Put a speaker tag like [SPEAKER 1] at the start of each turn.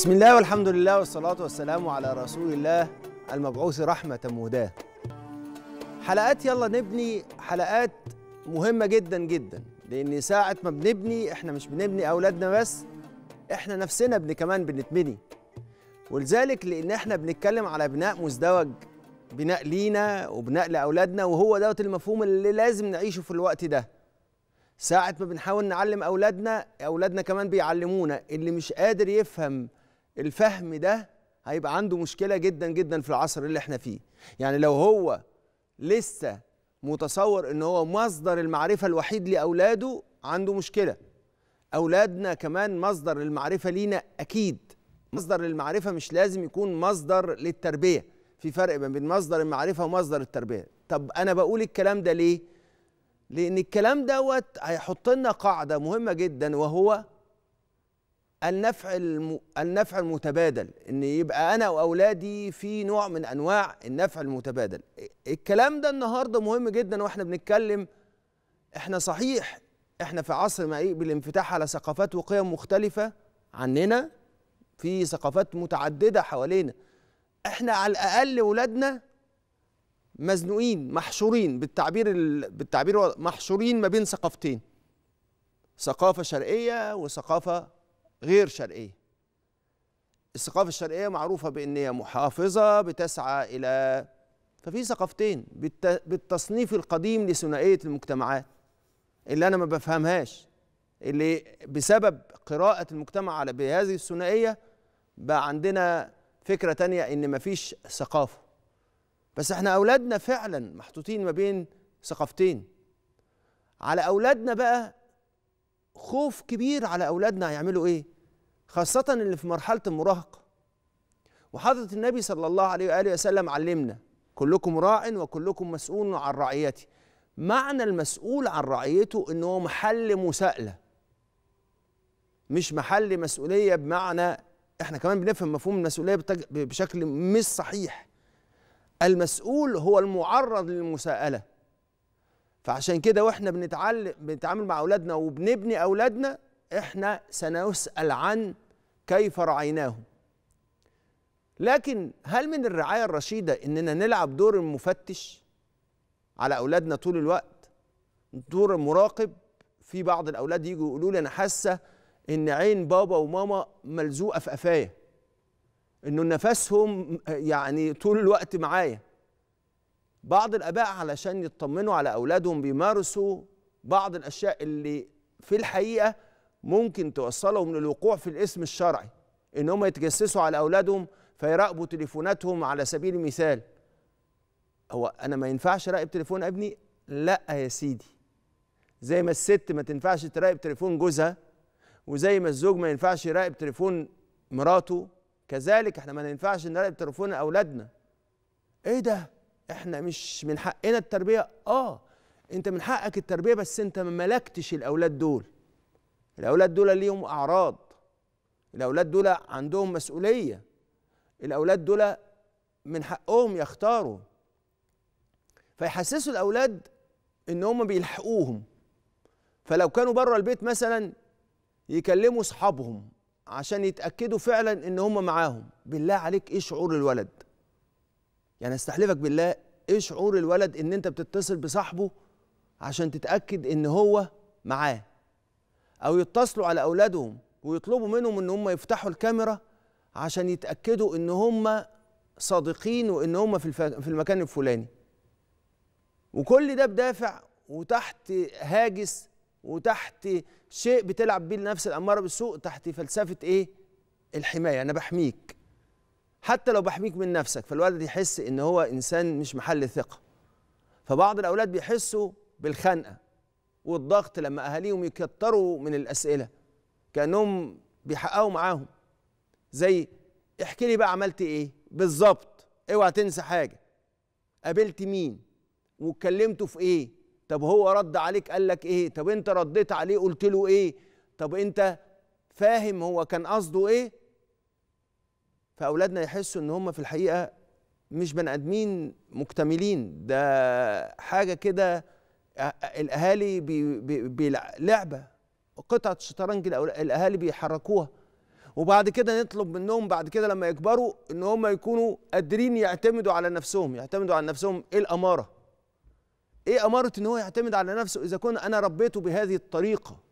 [SPEAKER 1] بسم الله والحمد لله والصلاة والسلام على رسول الله المبعوث رحمة مهداة حلقات يلا نبني حلقات مهمة جدا جدا لأن ساعة ما بنبني احنا مش بنبني أولادنا بس احنا نفسنا بن كمان بنتبني ولذلك لأن احنا بنتكلم على بناء مزدوج بناء لينا وبناء لأولادنا وهو دوت المفهوم اللي لازم نعيشه في الوقت ده ساعة ما بنحاول نعلم أولادنا أولادنا كمان بيعلمونا اللي مش قادر يفهم الفهم ده هيبقى عنده مشكله جدا جدا في العصر اللي احنا فيه يعني لو هو لسه متصور ان هو مصدر المعرفه الوحيد لاولاده عنده مشكله اولادنا كمان مصدر المعرفه لينا اكيد مصدر المعرفه مش لازم يكون مصدر للتربيه في فرق ما بين مصدر المعرفه ومصدر التربيه طب انا بقول الكلام ده ليه لان الكلام دوت هيحط لنا قاعده مهمه جدا وهو النفع الم... النفع المتبادل ان يبقى انا واولادي في نوع من انواع النفع المتبادل الكلام ده النهارده مهم جدا واحنا بنتكلم احنا صحيح احنا في عصر مليء إيه، بالانفتاح على ثقافات وقيم مختلفه عننا في ثقافات متعدده حوالينا احنا على الاقل ولادنا مزنوقين محشورين بالتعبير ال... بالتعبير محشورين ما بين ثقافتين ثقافه شرقيه وثقافه غير شرقية الثقافة الشرقية معروفة بأن هي محافظة بتسعى إلى ففي ثقافتين بالتصنيف القديم لثنائية المجتمعات اللي أنا ما بفهمهاش اللي بسبب قراءة المجتمع على بهذه الثنائية بقى عندنا فكرة تانية إن مفيش ثقافة بس احنا أولادنا فعلا محطوطين ما بين ثقافتين على أولادنا بقى خوف كبير على أولادنا هيعملوا إيه خاصة اللي في مرحلة المراهقة وحضرة النبي صلى الله عليه وآله وسلم علمنا كلكم راع وكلكم مسؤول عن رعيته معنى المسؤول عن رعيته إن هو محل مساءلة مش محل مسؤولية بمعنى احنا كمان بنفهم مفهوم المسؤولية بشكل مش صحيح المسؤول هو المعرض للمساءلة فعشان كده واحنا بنتعلم بنتعامل مع اولادنا وبنبني اولادنا احنا سنسال عن كيف رعيناهم لكن هل من الرعايه الرشيده اننا نلعب دور المفتش على اولادنا طول الوقت دور المراقب في بعض الاولاد يجوا يقولوا لي انا حاسه ان عين بابا وماما ملزوقه في قفايا انه نفسهم يعني طول الوقت معايا بعض الاباء علشان يطمنوا على اولادهم بيمارسوا بعض الاشياء اللي في الحقيقه ممكن توصلهم للوقوع في الاسم الشرعي ان هم يتجسسوا على اولادهم فيراقبوا تليفوناتهم على سبيل المثال هو انا ما ينفعش اراقب تليفون ابني لا يا سيدي زي ما الست ما تنفعش تراقب تليفون جوزها وزي ما الزوج ما ينفعش يراقب تليفون مراته كذلك احنا ما ينفعش نراقب تليفون اولادنا ايه ده احنا مش من حقنا التربيه اه انت من حقك التربيه بس انت ما ملكتش الاولاد دول الاولاد دول ليهم اعراض الاولاد دول عندهم مسؤوليه الاولاد دول من حقهم يختاروا فيحسسوا الاولاد ان هم بيلحقوهم فلو كانوا بره البيت مثلا يكلموا اصحابهم عشان يتاكدوا فعلا ان هم معاهم بالله عليك ايه شعور الولد يعني استحلفك بالله ايه شعور الولد ان انت بتتصل بصاحبه عشان تتاكد ان هو معاه او يتصلوا على اولادهم ويطلبوا منهم ان هم يفتحوا الكاميرا عشان يتاكدوا ان هم صادقين وان هم في في المكان الفلاني وكل ده بدافع وتحت هاجس وتحت شيء بتلعب بيه لنفس الاماره بالسوء تحت فلسفه ايه الحمايه انا بحميك حتى لو بحميك من نفسك فالولد يحس ان هو انسان مش محل ثقه فبعض الاولاد بيحسوا بالخنقه والضغط لما اهاليهم يكتروا من الاسئله كانهم بيحققوا معاهم زي احكي لي بقى عملت ايه بالظبط اوعى تنسى حاجه قابلت مين واتكلمتوا في ايه طب هو رد عليك قال لك ايه طب انت رديت عليه قلت له ايه طب انت فاهم هو كان قصده ايه فاولادنا يحسوا ان هم في الحقيقه مش بني ادمين مكتملين ده حاجه كده الاهالي بي بي بي لعبه قطعه شطرنج الاهالي بيحركوها وبعد كده نطلب منهم بعد كده لما يكبروا ان هم يكونوا قادرين يعتمدوا على نفسهم يعتمدوا على نفسهم ايه الاماره ايه اماره ان هو يعتمد على نفسه اذا كنت انا ربيته بهذه الطريقه